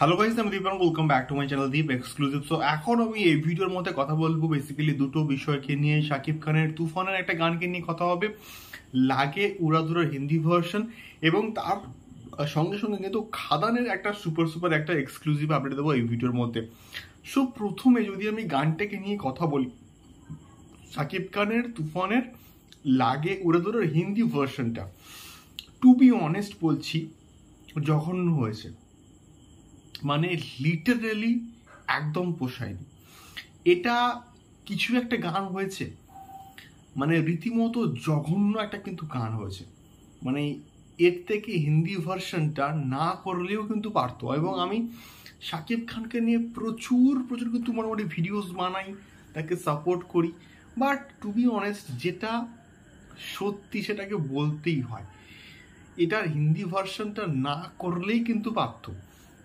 hello guys আমি Dipan welcome back to my channel Deep exclusive so এখন আমি এই ভিডিওর মধ্যে কথা বলবো বেসিক্যালি দুটো বিষয়কে নিয়ে শাকিব খানের তুফানের একটা গানকে নিয়ে কথা হবে লাগে উড়াদুরার হিন্দি ভার্সন এবং তার সঙ্গে সঙ্গে কিন্তু খাদানের একটা সুপার সুপার একটা এক্সক্লুসিভ আপডেট দেবো এই ভিডিওর মধ্যে সো প্রথমে যদি আমি গানটাকে নিয়ে কথা বলি শাকিব খানের তুফানের লাগে উড়াদুরার হিন্দি ভার্সনটা টু বি অনেস্ট বলছি জঘন্য হয়েছে মানে লিটারেলি একদম পোষায়নি এটা কিছু একটা গান হয়েছে মানে রীতিমতো জঘন্য একটা কিন্তু গান হয়েছে মানে এর থেকে হিন্দি ভার্সনটা না করলেও কিন্তু পারত এবং আমি শাকিব খানকে নিয়ে প্রচুর প্রচুর কিন্তু মোটামুটি ভিডিওস বানাই তাকে সাপোর্ট করি বাট টু বি অনেস্ট যেটা সত্যি সেটাকে বলতেই হয় এটার হিন্দি ভার্সনটা না করলেই কিন্তু পারতো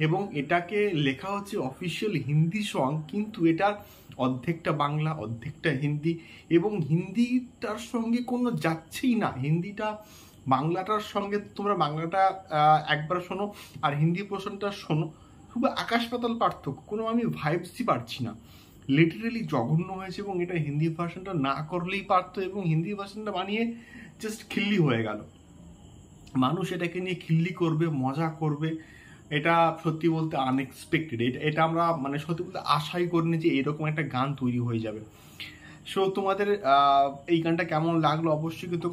এবং এটাকে লেখা হচ্ছে অফিসিয়াল হিন্দি সং কিন্তু এটার অর্ধেকটা বাংলা অর্ধেকটা হিন্দি এবং হিন্দিটার সঙ্গে কোনো যাচ্ছেই না হিন্দিটা বাংলাটার সঙ্গে তোমরা বাংলাটা একবার শোনো আর হিন্দি পোর্শনটা শোনো খুব আকাশ পাতাল পার্থক্য কোনো আমি ভাইবসই পারছি না লিটারেলি জঘন্য হয়েছে এবং এটা হিন্দি ভার্সনটা না করলেই পারতো এবং হিন্দি ভার্সনটা বানিয়ে জাস্ট খিল্লি হয়ে গেল মানুষ এটাকে নিয়ে খিল্লি করবে মজা করবে এটা সত্যি বলতে আনএক্সপেক্টেড এটা এটা আমরা মানে সত্যি বলতে আশাই করিনি যে এরকম একটা গান তৈরি হয়ে যাবে সো তোমাদের এই গানটা কেমন লাগলো অবশ্যই কিন্তু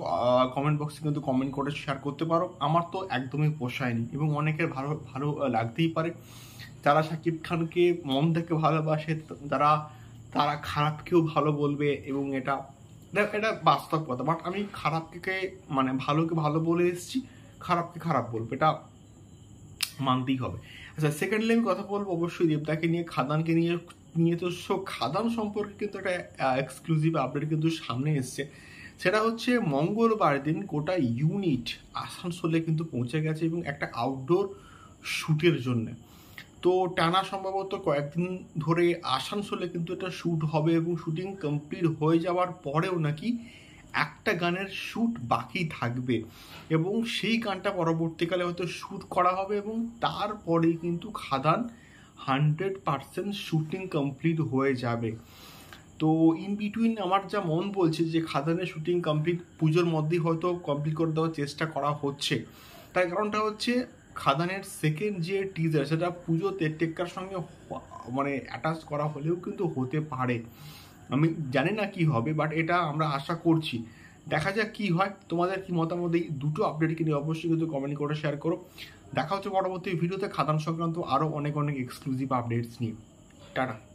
কমেন্ট বক্সে কিন্তু কমেন্ট করে শেয়ার করতে পারো আমার তো একদমই পোষায়নি এবং অনেকের ভালো ভালো লাগতেই পারে যারা সাকিব খানকে মন থেকে ভালোবাসে যারা তারা খারাপকেও ভালো বলবে এবং এটা এটা বাস্তব কথা বাট আমি খারাপকে মানে ভালোকে ভালো বলে এসেছি খারাপকে খারাপ বলবো এটা মানতেই হবে আচ্ছা সেকেন্ডলি আমি কথা বলবো অবশ্যই দেবদাকে নিয়ে খাদানকে নিয়ে নিয়ে তো সো খাদান সম্পর্কে কিন্তু একটা এক্সক্লুসিভ আপডেট কিন্তু সামনে এসছে সেটা হচ্ছে মঙ্গলবার দিন গোটা ইউনিট আসানসোলে কিন্তু পৌঁছে গেছে এবং একটা আউটডোর শ্যুটের জন্যে তো টানা সম্ভবত কয়েকদিন ধরে আসানসোলে কিন্তু এটা শ্যুট হবে এবং শ্যুটিং কমপ্লিট হয়ে যাওয়ার পরেও নাকি একটা গানের শ্যুট বাকি থাকবে এবং সেই গানটা পরবর্তীকালে হয়তো শ্যুট করা হবে এবং তারপরেই কিন্তু Khadaan hundred percent shooting complete হয়ে যাবে তো ইন বিটুইন আমার যা মন বলছে যে খাদানের শ্যুটিং কমপ্লিট পুজোর মধ্যেই হয়তো কমপ্লিট করে দেওয়ার চেষ্টা করা হচ্ছে তার কারণটা হচ্ছে খাদানের সেকেন্ড যে টিজার সেটা পুজোতে টেক্কার সঙ্গে মানে অ্যাটাচ করা হলেও কিন্তু হতে পারে আমি জানি না কি হবে বাট এটা আমরা আশা করছি দেখা যাক কি হয় তোমাদের কি মতামত এই দুটো আপডেটকে নিয়ে অবশ্যই কিন্তু কমেন্ট করে শেয়ার করো দেখা হচ্ছে পরবর্তী ভিডিওতে খাদান সংক্রান্ত আরও অনেক অনেক এক্সক্লুসিভ আপডেটস নিয়ে টাটা